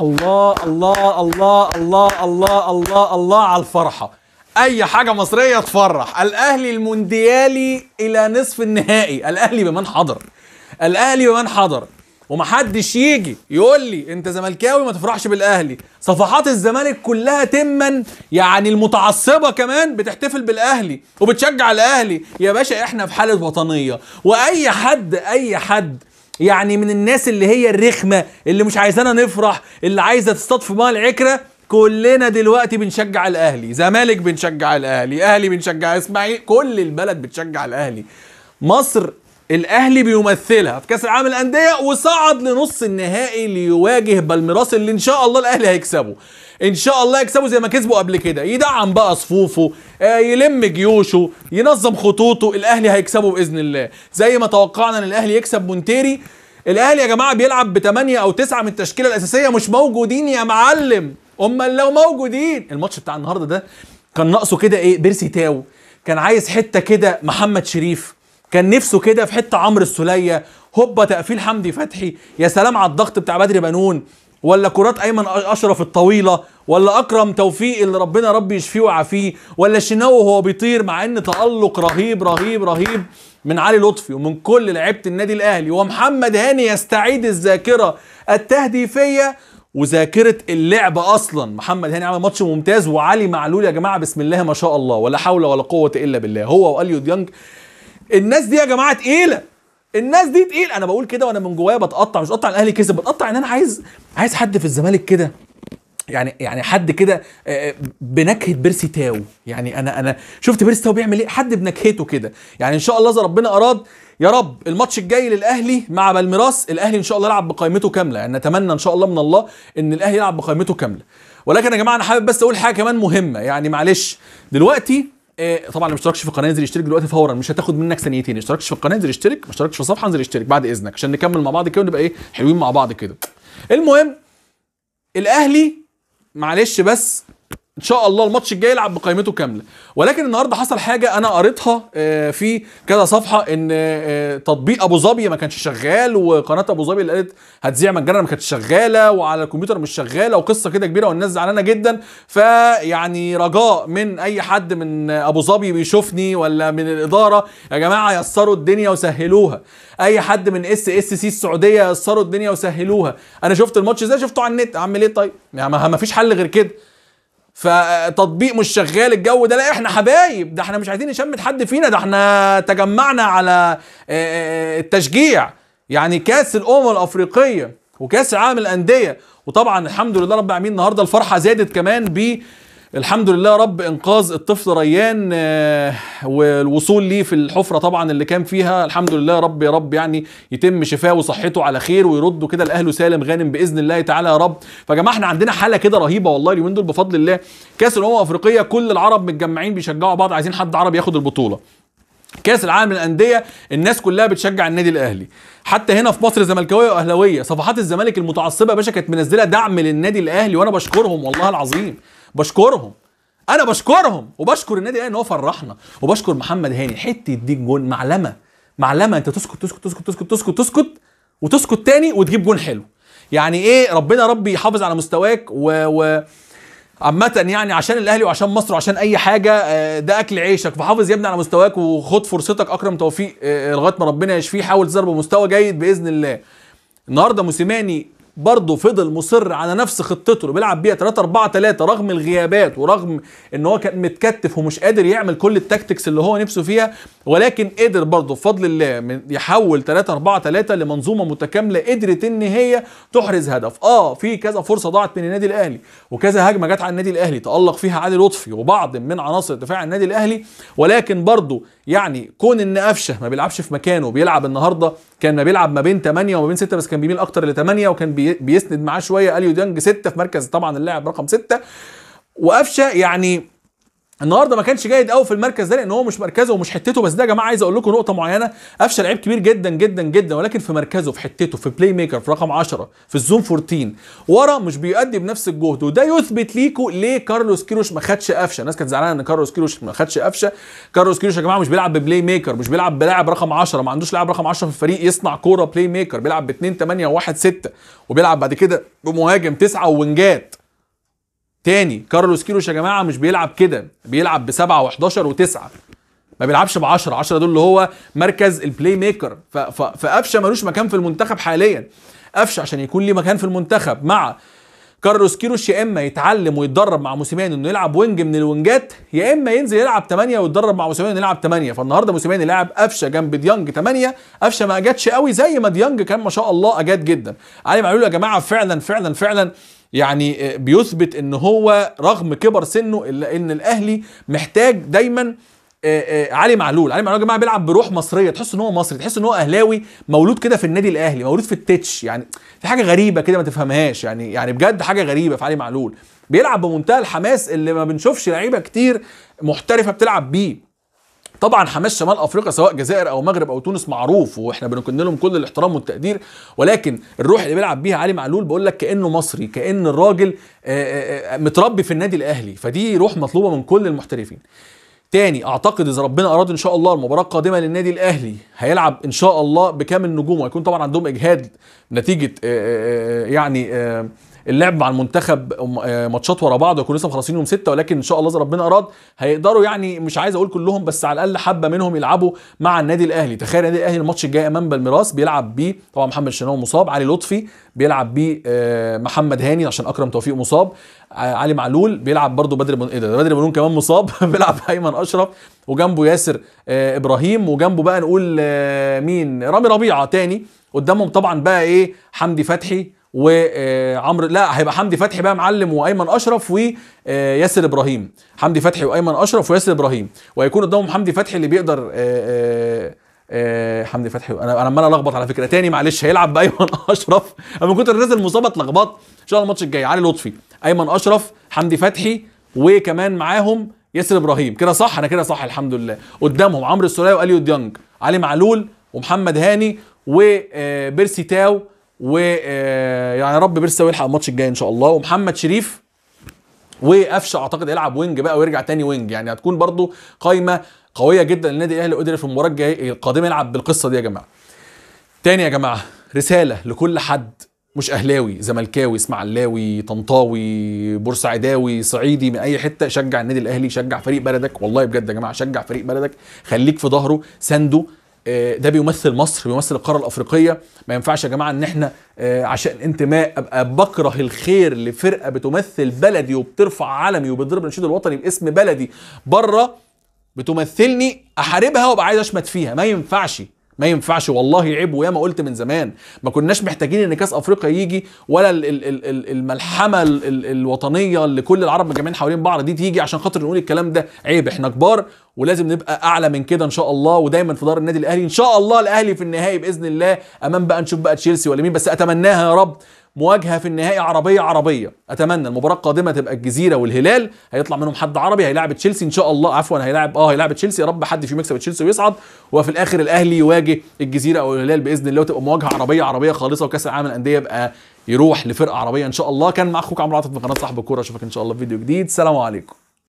الله الله الله الله الله الله الله على الفرحه اي حاجه مصريه تفرح الاهلي المونديالي الى نصف النهائي الاهلي بمن حضر الاهلي بمن حضر ومحدش يجي يقول لي انت زملكاوي ما تفرحش بالاهلي صفحات الزمالك كلها تما يعني المتعصبه كمان بتحتفل بالاهلي وبتشجع الاهلي يا باشا احنا في حاله وطنيه واي حد اي حد يعني من الناس اللي هي الرخمه اللي مش عايزانا نفرح اللي عايزه تصطاد في ميه العكره كلنا دلوقتي بنشجع الاهلي زمالك بنشجع الاهلي اهلي بنشجع اسماعيل كل البلد بتشجع الاهلي مصر الاهلي بيمثلها في كاس العالم الانديه وصعد لنص النهائي ليواجه بالميراس اللي ان شاء الله الاهلي هيكسبه ان شاء الله يكسبوا زي ما كسبوا قبل كده يدعم بقى صفوفه آه، يلم جيوشه ينظم خطوطه الاهلي هيكسبه باذن الله زي ما توقعنا ان الاهلي يكسب مونتيري الاهلي يا جماعه بيلعب بثمانية او تسعة من التشكيله الاساسيه مش موجودين يا معلم امال لو موجودين الماتش بتاع النهارده ده كان ناقصه كده ايه بيرسي تاو كان عايز حته كده محمد شريف كان نفسه كده في حته عمرو السوليه هوبا تقفيل حمدي فتحي يا سلام على الضغط بتاع بدري بنون ولا كرات ايمن اشرف الطويله ولا اكرم توفيق اللي ربنا ربي يشفيه ويعافيه ولا شناوي وهو بيطير مع ان تالق رهيب رهيب رهيب من علي لطفي ومن كل لعيبه النادي الاهلي ومحمد هاني يستعيد الذاكره التهديفيه وذاكره اللعب اصلا محمد هاني عمل ماتش ممتاز وعلي معلول يا جماعه بسم الله ما شاء الله ولا حول ولا قوه الا بالله هو واليو ديانج الناس دي يا جماعه تقيله الناس دي تقيل انا بقول كده وانا من جوايا بتقطع مش بتقطع الاهلي كسب بتقطع ان انا عايز عايز حد في الزمالك كده يعني يعني حد كده آه، آه، بنكهه بيرسي تاو يعني انا انا شفت بيرسي تاو بيعمل ايه حد بنكهته كده يعني ان شاء الله اذا ربنا اراد يا رب الماتش الجاي للاهلي مع بالميراس الاهلي ان شاء الله يلعب بقائمته كامله يعني نتمنى ان شاء الله من الله ان الاهلي يلعب بقائمته كامله ولكن يا جماعه انا حابب بس اقول حاجه كمان مهمه يعني معلش دلوقتي إيه، طبعا اللي ما اشتركش في القناه انزل اشترك دلوقتي فورا مش هتاخد منك ثانيتين اشتركش في القناه انزل اشترك ما اشتركش في الصفحه انزل اشترك بعد اذنك عشان نكمل مع بعض كده ونبقى ايه حلوين مع بعض كده المهم الاهلي معلش بس ان شاء الله الماتش الجاي يلعب بقيمته كامله ولكن النهارده حصل حاجه انا قريتها آه، في كذا صفحه ان آه، تطبيق ابو ظبي ما كانش شغال وقناه ابو ظبي اللي قالت هتذيع مجانا ما كانتش شغاله وعلى الكمبيوتر مش شغاله وقصه كده كبيره والناس زعلانه جدا فيعني رجاء من اي حد من ابو ظبي بيشوفني ولا من الاداره يا جماعه يسروا الدنيا وسهلوها اي حد من اس اس سي السعوديه يسروا الدنيا وسهلوها انا شفت الماتش ازاي شفته على النت اعمل ايه طيب ما فيش حل غير كده فتطبيق مش شغال الجو ده لا احنا حبايب ده احنا مش عايزين نشمت حد فينا ده احنا تجمعنا على آه، آه، آه، التشجيع يعني كاس الامم الافريقيه وكاس العالم الانديه وطبعا الحمد لله رب العالمين النهارده الفرحه زادت كمان ب الحمد لله رب انقاذ الطفل ريان آه، والوصول ليه في الحفره طبعا اللي كان فيها الحمد لله رب يا رب يعني يتم شفاه وصحته على خير ويردوا كده لاهله سالم غانم باذن الله تعالى يا رب فجماعة احنا عندنا حاله كده رهيبه والله اليومين دول بفضل الله كاس الامم الافريقيه كل العرب متجمعين بيشجعوا بعض عايزين حد عربي ياخد البطوله كاس العالم للانديه الناس كلها بتشجع النادي الاهلي حتى هنا في مصر زملكاويه واهلاويه صفحات الزمالك المتعصبه يا باشا كانت منزله دعم للنادي الاهلي وانا بشكرهم والله العظيم بشكرهم انا بشكرهم وبشكر النادي الاهلي ان هو فرحنا وبشكر محمد هاني حته دي جون معلمه معلمه انت تسكت تسكت تسكت تسكت تسكت تسكت وتسكت تاني وتجيب جون حلو يعني ايه ربنا ربي يحافظ على مستواك و, و... عامة يعني عشان الاهلي وعشان مصر وعشان اي حاجه آه، ده اكل عيشك فحافظ يا ابني على مستواك وخد فرصتك اكرم توفيق آه، لغايه ما ربنا يشفيه حاول تظهر بمستوى جيد باذن الله النهارده موسيماني برضه فضل مصر على نفس خطته اللي بيلعب بيها 3 4 3 رغم الغيابات ورغم ان هو كان متكتف ومش قادر يعمل كل التاكتكس اللي هو نفسه فيها ولكن قدر برضه بفضل الله يحول 3 4 3 لمنظومه متكامله قدرت ان هي تحرز هدف اه في كذا فرصه ضاعت من النادي الاهلي وكذا هجمه جت على النادي الاهلي تالق فيها علي لطفي وبعض من عناصر دفاع النادي الاهلي ولكن برضه يعني كون ان قفشه ما بيلعبش في مكانه بيلعب النهارده كان ما بيلعب ما بين 8 وما بين 6 بس كان بيميل اكتر ل 8 وكان بي بيسند معاه شويه اليو ديانج سته في مركز طبعا اللاعب رقم سته وقفشه يعني النهارده ما كانش جيد قوي في المركز ده لان هو مش مركزه ومش حتته بس ده يا جماعه عايز اقول لكم نقطه معينه قفشه لعيب كبير جدا جدا جدا ولكن في مركزه في حتته في بلاي ميكر في رقم 10 في الزون 14 ورا مش بيؤدي بنفس الجهد وده يثبت ليكم ليه كارلوس كيروش ما خدش قفشه الناس كانت زعلانه ان كارلوس كيروش ما خدش قفشه كارلوس كيروش يا جماعه مش بيلعب ببلاي ميكر مش بيلعب بلاعب رقم 10 ما عندوش لاعب رقم 10 في الفريق يصنع كوره بلاي ميكر بيلعب ب 2 8 و 1 6 وبيلعب بعد كده بمهاجم 9 وونجات تاني كارلوس كيروش يا جماعه مش بيلعب كده بيلعب بسبعه و11 وتسعه ما بيلعبش ب 10 10 دول اللي هو مركز البلاي ميكر فقفشه ملوش مكان في المنتخب حاليا قفشه عشان يكون ليه مكان في المنتخب مع كارلوس كيروش يا اما يتعلم ويتدرب مع موسيماني انه يلعب وينج من الوينجات يا اما ينزل يلعب 8 ويتدرب مع موسيماني يلعب 8 فالنهارده موسيماني لعب قفشه جنب ديانج 8 قفشه ما اجتش قوي زي ما ديانج كان ما شاء الله اجت جدا علي معلول يا جماعه فعلا فعلا فعلا يعني آه، بيثبت ان هو رغم كبر سنه الا ان الاهلي محتاج دايما آه، آه، علي معلول علي معلول يا جماعه بيلعب بروح مصريه تحس ان هو مصري تحس ان هو اهلاوي مولود كده في النادي الاهلي مولود في التتش يعني في حاجه غريبه كده ما تفهمهاش يعني يعني بجد حاجه غريبه في علي معلول بيلعب بمنتهى الحماس اللي ما بنشوفش لعيبه كتير محترفه بتلعب بيه طبعا حماس شمال افريقيا سواء جزائر او مغرب او تونس معروف واحنا بنكن لهم كل الاحترام والتقدير ولكن الروح اللي بيلعب بيها علي معلول بقول لك كانه مصري كان الراجل آه، آه، آه، متربي في النادي الاهلي فدي روح مطلوبه من كل المحترفين تاني اعتقد اذا ربنا اراد ان شاء الله المباراه القادمه للنادي الاهلي هيلعب ان شاء الله بكام النجوم وهيكون طبعا عندهم اجهاد نتيجه يعني اللعب مع المنتخب آه، ماتشات ورا بعض ويكونوا لسه مخلصين يوم ستة ولكن ان شاء الله اذا ربنا اراد هيقدروا يعني مش عايز اقول كلهم بس على الاقل حبه منهم يلعبوا مع النادي الاهلي تخيل النادي الاهلي الماتش الجاي امام بالميراس بيلعب بيه طبعا محمد شناوي مصاب علي لطفي بيلعب بيه آه، محمد هاني عشان اكرم توفيق مصاب آه، علي معلول بيلعب برده بدر بن ايه ده بدر بنون كمان مصاب بيلعب ايمن اشرف وجنبه ياسر ابراهيم وجنبه بقى نقول مين رامي ربيعه تاني قدامهم طبعا بقى ايه حمدي فتحي وعمرو لا هيبقى حمدي فتحي بقى معلم وايمن اشرف وياسر آه، ابراهيم حمدي فتحي وايمن اشرف وياسر ابراهيم وهيكون قدامهم حمدي فتحي اللي بيقدر آه، آه، حمدي فتحي انا انا عمال الخبط على فكره تاني معلش هيلعب بايمن اشرف انا من كتر الناس المصابه اتلخبطت ان شاء الله الماتش الجاي علي لطفي ايمن اشرف حمدي فتحي وكمان معاهم ياسر ابراهيم كده صح انا كده صح الحمد لله قدامهم عمرو السوليه واليو ديانج علي معلول ومحمد هاني وبيرسي تاو ويعني آه، رب بيرسا ويلحق الماتش الجاي ان شاء الله ومحمد شريف وقفشه اعتقد يلعب وينج بقى ويرجع تاني وينج يعني هتكون برضو قايمه قويه جدا للنادي الاهلي قدر في المباراه الجايه القادمه يلعب بالقصه دي يا جماعه تاني يا جماعه رساله لكل حد مش اهلاوي زملكاوي اسماعيلاوي طنطاوي بورسعيداوي صعيدي من اي حته شجع النادي الاهلي شجع فريق بلدك والله بجد يا جماعه شجع فريق بلدك خليك في ظهره سنده آه، ده بيمثل مصر بيمثل القاره الافريقيه ما ينفعش يا جماعه ان احنا آه، عشان انتماء ابقى بكره الخير لفرقه بتمثل بلدي وبترفع علمي وبتضرب النشيد الوطني باسم بلدي بره بتمثلني احاربها وابقى عايز اشمت فيها ما ينفعش ما ينفعش والله عيب وياما قلت من زمان ما كناش محتاجين ان كاس افريقيا يجي ولا الـ الـ الـ الملحمه الـ الـ الوطنيه اللي كل العرب مجمعين حوالين بعض دي تيجي عشان خاطر نقول الكلام ده عيب احنا كبار ولازم نبقى اعلى من كده ان شاء الله ودايما في دار النادي الاهلي ان شاء الله الاهلي في النهائي باذن الله امان بقى نشوف بقى تشيلسي ولا مين بس اتمناها يا رب مواجهه في النهائي عربيه عربيه اتمنى المباراه القادمه تبقى الجزيره والهلال هيطلع منهم حد عربي هيلاعب تشيلسي ان شاء الله عفوا هيلاعب اه هيلاعب تشيلسي يا رب حد فيهم يكسب تشيلسي ويصعد وفي الاخر الاهلي يواجه الجزيره او الهلال باذن الله وتبقى مواجهه عربيه عربيه خالصه وكاس العالم للانديه يبقى يروح لفرقه عربيه ان شاء الله كان مع اخوك عمرو عاطف من قناه صاحب الكوره اشوفك ان شاء الله في فيديو جديد سلام عليكم